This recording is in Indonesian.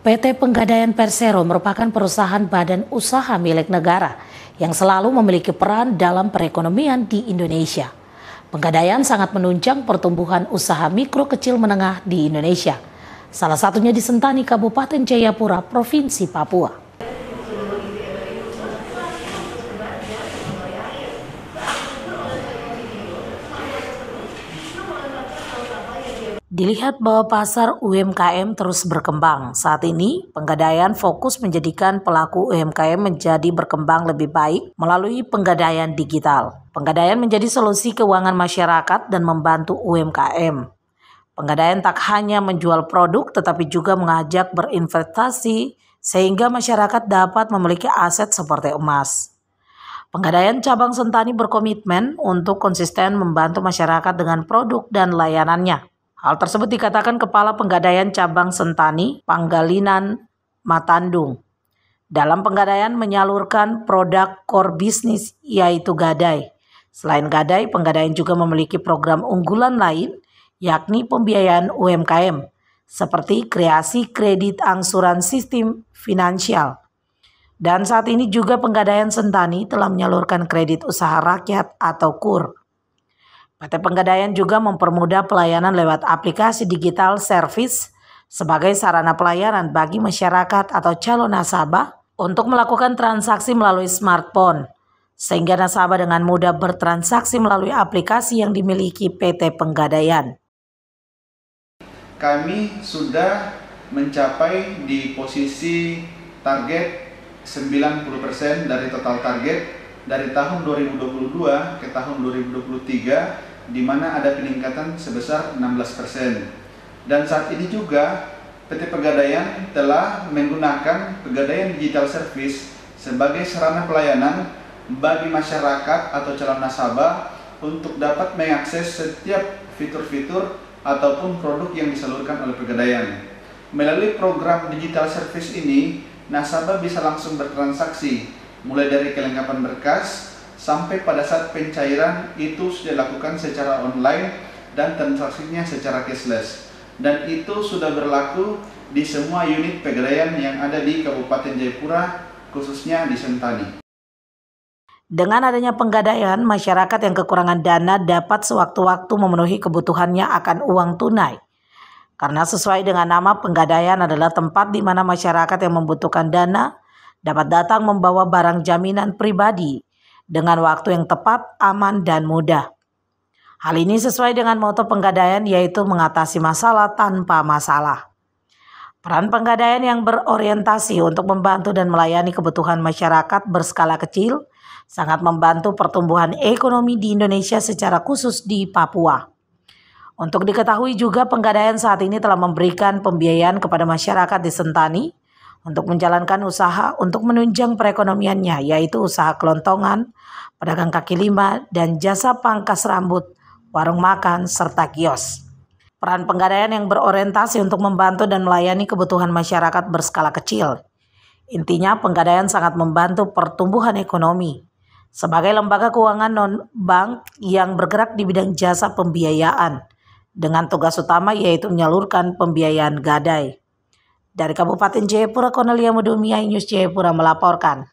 PT Penggadaian Persero merupakan perusahaan badan usaha milik negara yang selalu memiliki peran dalam perekonomian di Indonesia. Penggadaian sangat menunjang pertumbuhan usaha mikro kecil menengah di Indonesia. Salah satunya di Sentani, Kabupaten Jayapura, Provinsi Papua. Dilihat bahwa pasar UMKM terus berkembang. Saat ini, penggadaian fokus menjadikan pelaku UMKM menjadi berkembang lebih baik melalui penggadaian digital. Penggadaian menjadi solusi keuangan masyarakat dan membantu UMKM. Penggadaian tak hanya menjual produk tetapi juga mengajak berinvestasi sehingga masyarakat dapat memiliki aset seperti emas. Penggadaian cabang Sentani berkomitmen untuk konsisten membantu masyarakat dengan produk dan layanannya Hal tersebut dikatakan Kepala Penggadaian Cabang Sentani, Panggalinan, Matandung. Dalam penggadaian menyalurkan produk core bisnis yaitu gadai. Selain gadai, penggadaian juga memiliki program unggulan lain yakni pembiayaan UMKM seperti kreasi kredit angsuran sistem finansial. Dan saat ini juga penggadaian Sentani telah menyalurkan kredit usaha rakyat atau KUR PT Penggadaian juga mempermudah pelayanan lewat aplikasi digital service sebagai sarana pelayanan bagi masyarakat atau calon nasabah untuk melakukan transaksi melalui smartphone, sehingga nasabah dengan mudah bertransaksi melalui aplikasi yang dimiliki PT Penggadaian. Kami sudah mencapai di posisi target 90% dari total target dari tahun 2022 ke tahun 2023 di mana ada peningkatan sebesar 16%. Dan saat ini juga PT Pegadaian telah menggunakan Pegadaian Digital Service sebagai sarana pelayanan bagi masyarakat atau calon nasabah untuk dapat mengakses setiap fitur-fitur ataupun produk yang disalurkan oleh Pegadaian. Melalui program digital service ini, nasabah bisa langsung bertransaksi mulai dari kelengkapan berkas, sampai pada saat pencairan itu sudah dilakukan secara online dan transaksinya secara cashless. Dan itu sudah berlaku di semua unit pegadaian yang ada di Kabupaten Jayapura, khususnya di Sentani. Dengan adanya penggadaian, masyarakat yang kekurangan dana dapat sewaktu-waktu memenuhi kebutuhannya akan uang tunai. Karena sesuai dengan nama, penggadaian adalah tempat di mana masyarakat yang membutuhkan dana dapat datang membawa barang jaminan pribadi dengan waktu yang tepat, aman, dan mudah. Hal ini sesuai dengan moto penggadaian yaitu mengatasi masalah tanpa masalah. Peran penggadaian yang berorientasi untuk membantu dan melayani kebutuhan masyarakat berskala kecil sangat membantu pertumbuhan ekonomi di Indonesia secara khusus di Papua. Untuk diketahui juga penggadaian saat ini telah memberikan pembiayaan kepada masyarakat di Sentani untuk menjalankan usaha untuk menunjang perekonomiannya, yaitu usaha kelontongan, pedagang kaki lima, dan jasa pangkas rambut, warung makan, serta kios. Peran penggadaian yang berorientasi untuk membantu dan melayani kebutuhan masyarakat berskala kecil. Intinya, penggadaian sangat membantu pertumbuhan ekonomi. Sebagai lembaga keuangan non-bank yang bergerak di bidang jasa pembiayaan, dengan tugas utama yaitu menyalurkan pembiayaan gadai. Dari Kabupaten Jayapura, Cornelia Mudumia News Jayapura melaporkan.